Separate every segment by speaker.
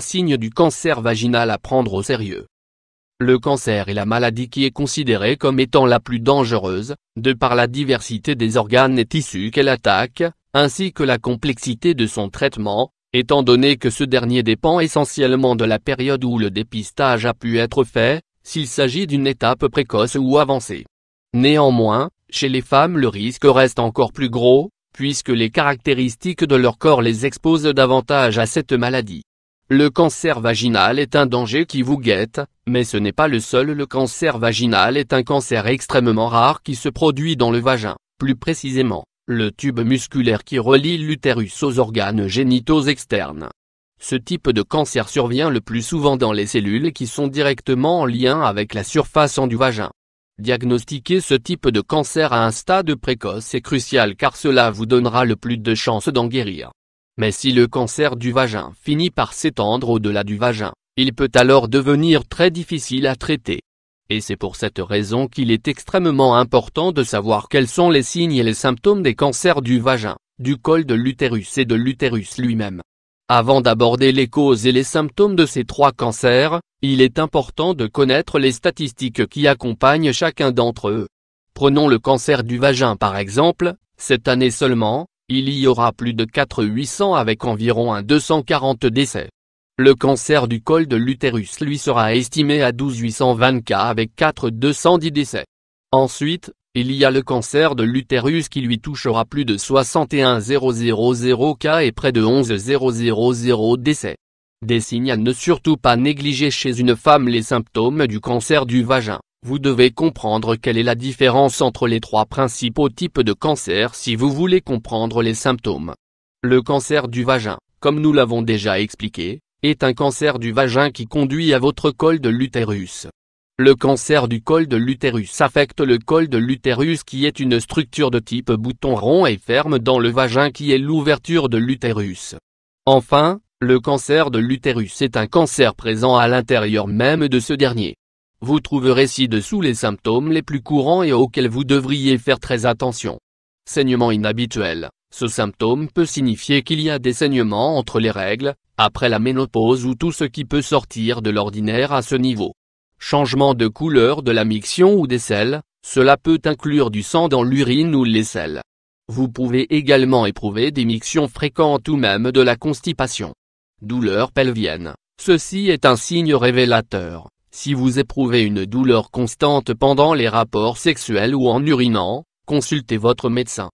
Speaker 1: signes du cancer vaginal à prendre au sérieux. Le cancer est la maladie qui est considérée comme étant la plus dangereuse, de par la diversité des organes et tissus qu'elle attaque, ainsi que la complexité de son traitement, étant donné que ce dernier dépend essentiellement de la période où le dépistage a pu être fait, s'il s'agit d'une étape précoce ou avancée. Néanmoins, chez les femmes le risque reste encore plus gros, puisque les caractéristiques de leur corps les exposent davantage à cette maladie. Le cancer vaginal est un danger qui vous guette, mais ce n'est pas le seul. Le cancer vaginal est un cancer extrêmement rare qui se produit dans le vagin, plus précisément, le tube musculaire qui relie l'utérus aux organes génitaux externes. Ce type de cancer survient le plus souvent dans les cellules qui sont directement en lien avec la surface du vagin. Diagnostiquer ce type de cancer à un stade précoce est crucial car cela vous donnera le plus de chances d'en guérir. Mais si le cancer du vagin finit par s'étendre au-delà du vagin, il peut alors devenir très difficile à traiter. Et c'est pour cette raison qu'il est extrêmement important de savoir quels sont les signes et les symptômes des cancers du vagin, du col de l'utérus et de l'utérus lui-même. Avant d'aborder les causes et les symptômes de ces trois cancers, il est important de connaître les statistiques qui accompagnent chacun d'entre eux. Prenons le cancer du vagin par exemple, cette année seulement, il y aura plus de 4-800 avec environ un 240 décès. Le cancer du col de l'utérus lui sera estimé à 12-820 cas avec 4-210 décès. Ensuite, il y a le cancer de l'utérus qui lui touchera plus de 61 000 cas et près de 11 000 décès. Des signes à ne surtout pas négliger chez une femme les symptômes du cancer du vagin, vous devez comprendre quelle est la différence entre les trois principaux types de cancer si vous voulez comprendre les symptômes. Le cancer du vagin, comme nous l'avons déjà expliqué, est un cancer du vagin qui conduit à votre col de l'utérus. Le cancer du col de l'utérus affecte le col de l'utérus qui est une structure de type bouton rond et ferme dans le vagin qui est l'ouverture de l'utérus. Enfin, le cancer de l'utérus est un cancer présent à l'intérieur même de ce dernier. Vous trouverez ci-dessous les symptômes les plus courants et auxquels vous devriez faire très attention. Saignement inhabituel. Ce symptôme peut signifier qu'il y a des saignements entre les règles, après la ménopause ou tout ce qui peut sortir de l'ordinaire à ce niveau. Changement de couleur de la miction ou des selles, cela peut inclure du sang dans l'urine ou les selles. Vous pouvez également éprouver des mictions fréquentes ou même de la constipation. Douleur pelvienne. Ceci est un signe révélateur. Si vous éprouvez une douleur constante pendant les rapports sexuels ou en urinant, consultez votre médecin.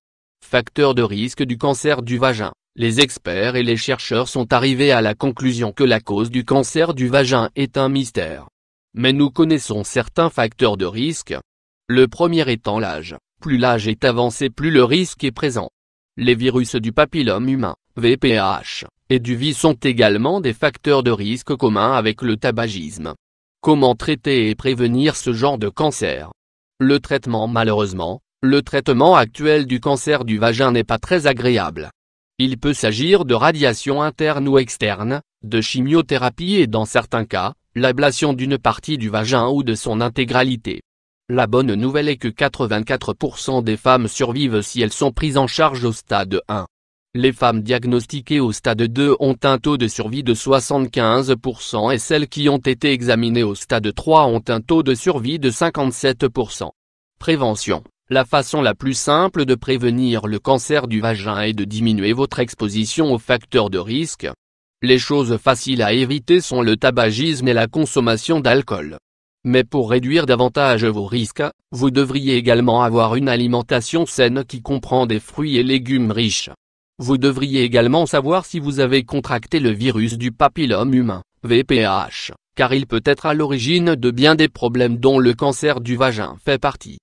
Speaker 1: Facteur de risque du cancer du vagin les experts et les chercheurs sont arrivés à la conclusion que la cause du cancer du vagin est un mystère. Mais nous connaissons certains facteurs de risque. Le premier étant l'âge. Plus l'âge est avancé plus le risque est présent. Les virus du papillome humain, VPH, et du vie sont également des facteurs de risque communs avec le tabagisme. Comment traiter et prévenir ce genre de cancer Le traitement malheureusement, le traitement actuel du cancer du vagin n'est pas très agréable. Il peut s'agir de radiation interne ou externe, de chimiothérapie et dans certains cas, l'ablation d'une partie du vagin ou de son intégralité. La bonne nouvelle est que 84% des femmes survivent si elles sont prises en charge au stade 1. Les femmes diagnostiquées au stade 2 ont un taux de survie de 75% et celles qui ont été examinées au stade 3 ont un taux de survie de 57%. Prévention. La façon la plus simple de prévenir le cancer du vagin est de diminuer votre exposition aux facteurs de risque. Les choses faciles à éviter sont le tabagisme et la consommation d'alcool. Mais pour réduire davantage vos risques, vous devriez également avoir une alimentation saine qui comprend des fruits et légumes riches. Vous devriez également savoir si vous avez contracté le virus du papillome humain, VPH, car il peut être à l'origine de bien des problèmes dont le cancer du vagin fait partie.